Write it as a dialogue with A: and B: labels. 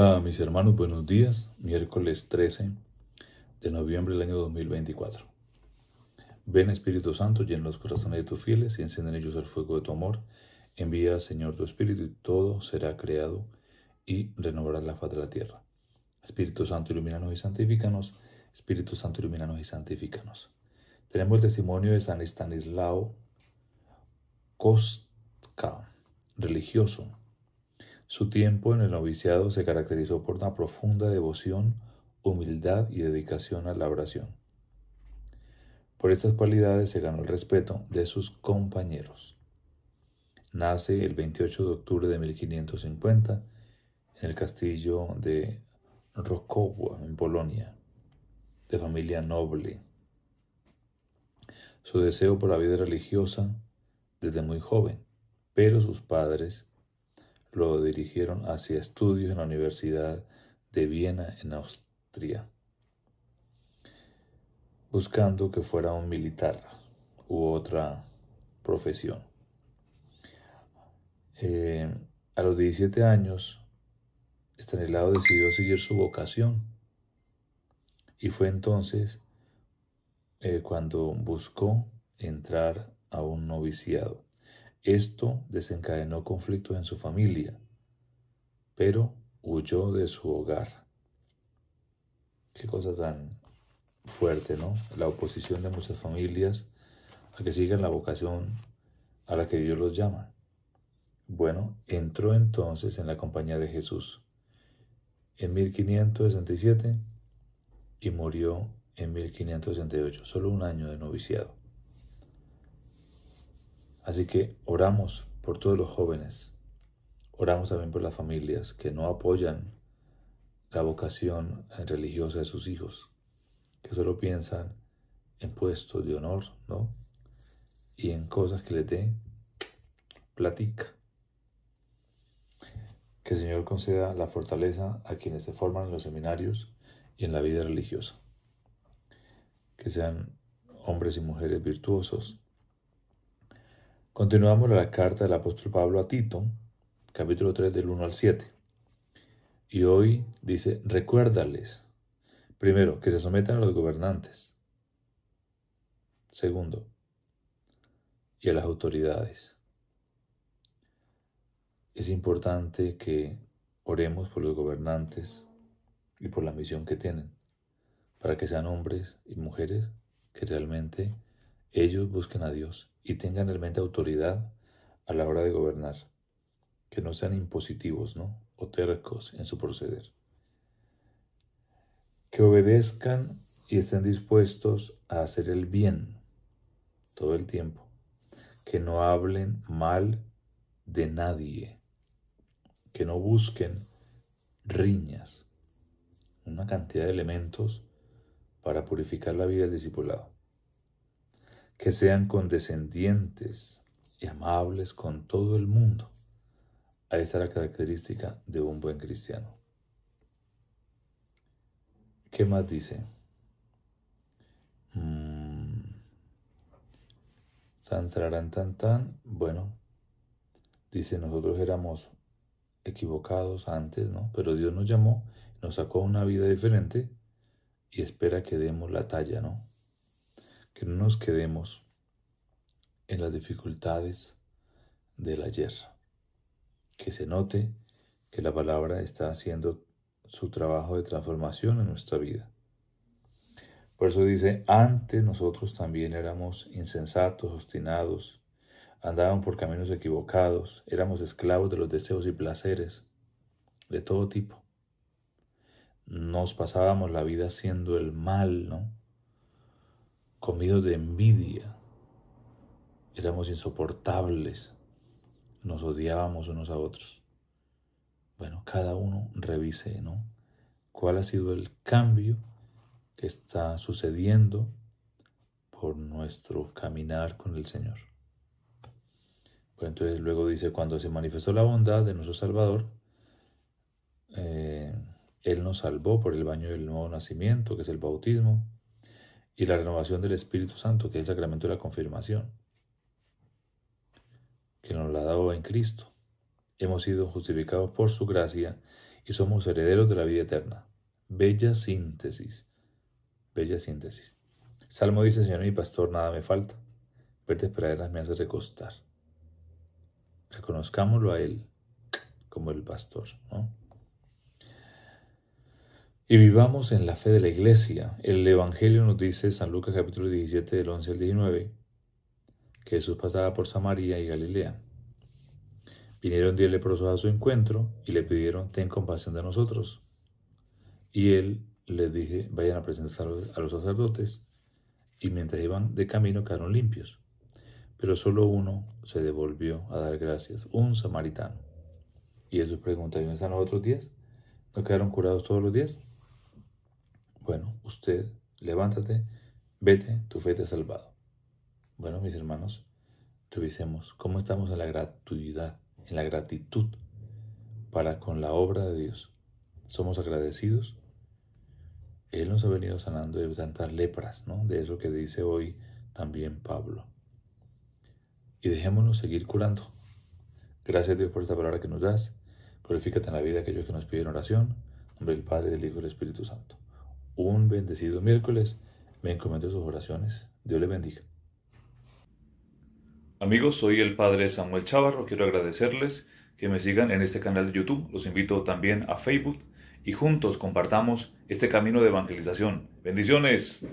A: Hola mis hermanos, buenos días. Miércoles 13 de noviembre del año 2024. Ven Espíritu Santo, llena los corazones de tus fieles y enciende ellos el fuego de tu amor. Envía Señor tu Espíritu y todo será creado y renovará la faz de la tierra. Espíritu Santo, ilumínanos y santifícanos. Espíritu Santo, ilumínanos y santifícanos. Tenemos el testimonio de San Estanislao Kostka, religioso, su tiempo en el noviciado se caracterizó por una profunda devoción, humildad y dedicación a la oración. Por estas cualidades se ganó el respeto de sus compañeros. Nace el 28 de octubre de 1550 en el castillo de Rokowa, en Polonia, de familia noble. Su deseo por la vida religiosa desde muy joven, pero sus padres lo dirigieron hacia estudios en la Universidad de Viena, en Austria, buscando que fuera un militar u otra profesión. Eh, a los 17 años, Estanislao decidió seguir su vocación y fue entonces eh, cuando buscó entrar a un noviciado. Esto desencadenó conflictos en su familia, pero huyó de su hogar. Qué cosa tan fuerte, ¿no? La oposición de muchas familias a que sigan la vocación a la que Dios los llama. Bueno, entró entonces en la compañía de Jesús en 1567 y murió en 1568, solo un año de noviciado. Así que oramos por todos los jóvenes. Oramos también por las familias que no apoyan la vocación eh, religiosa de sus hijos, que solo piensan en puestos de honor, ¿no? Y en cosas que les den platica. Que el Señor conceda la fortaleza a quienes se forman en los seminarios y en la vida religiosa. Que sean hombres y mujeres virtuosos Continuamos la carta del apóstol Pablo a Tito, capítulo 3 del 1 al 7. Y hoy dice, recuérdales, primero, que se sometan a los gobernantes. Segundo, y a las autoridades. Es importante que oremos por los gobernantes y por la misión que tienen, para que sean hombres y mujeres que realmente ellos busquen a Dios y tengan mente autoridad a la hora de gobernar, que no sean impositivos ¿no? o tercos en su proceder. Que obedezcan y estén dispuestos a hacer el bien todo el tiempo. Que no hablen mal de nadie. Que no busquen riñas. Una cantidad de elementos para purificar la vida del discipulado que sean condescendientes y amables con todo el mundo. Ahí está la característica de un buen cristiano. ¿Qué más dice? Mm. Tan, tan, tan. Bueno, dice, nosotros éramos equivocados antes, ¿no? Pero Dios nos llamó, nos sacó a una vida diferente y espera que demos la talla, ¿no? que no nos quedemos en las dificultades del ayer. Que se note que la palabra está haciendo su trabajo de transformación en nuestra vida. Por eso dice, antes nosotros también éramos insensatos, obstinados, andábamos por caminos equivocados, éramos esclavos de los deseos y placeres de todo tipo. Nos pasábamos la vida haciendo el mal, ¿no? comido de envidia, éramos insoportables, nos odiábamos unos a otros. Bueno, cada uno revise, ¿no? ¿Cuál ha sido el cambio que está sucediendo por nuestro caminar con el Señor? pues entonces luego dice, cuando se manifestó la bondad de nuestro Salvador, eh, Él nos salvó por el baño del nuevo nacimiento, que es el bautismo, y la renovación del Espíritu Santo, que es el sacramento de la confirmación, que nos la ha dado en Cristo. Hemos sido justificados por su gracia y somos herederos de la vida eterna. Bella síntesis. Bella síntesis. Salmo dice, Señor mi pastor, nada me falta. Verdes praderas me hace recostar. Reconozcámoslo a Él como el pastor, y vivamos en la fe de la iglesia. El Evangelio nos dice, San Lucas capítulo 17 del 11 al 19, que Jesús pasaba por Samaria y Galilea. Vinieron diez leprosos a su encuentro y le pidieron, ten compasión de nosotros. Y él les dije, vayan a presentar a los sacerdotes. Y mientras iban de camino quedaron limpios. Pero solo uno se devolvió a dar gracias, un samaritano. Y Jesús pregunta, ¿y dónde están otros diez? ¿No quedaron curados todos los diez? Bueno, usted, levántate, vete, tu fe te ha salvado. Bueno, mis hermanos, revisemos cómo estamos en la gratuidad, en la gratitud para con la obra de Dios. Somos agradecidos. Él nos ha venido sanando de tantas lepras, ¿no? De eso que dice hoy también Pablo. Y dejémonos seguir curando. Gracias Dios por esta palabra que nos das. Glorifícate en la vida aquellos que nos piden oración. En nombre del Padre, del Hijo y del Espíritu Santo un bendecido miércoles. Me encomiendo sus oraciones. Dios le bendiga. Amigos, soy el Padre Samuel Chavarro. Quiero agradecerles que me sigan en este canal de YouTube. Los invito también a Facebook y juntos compartamos este camino de evangelización. Bendiciones.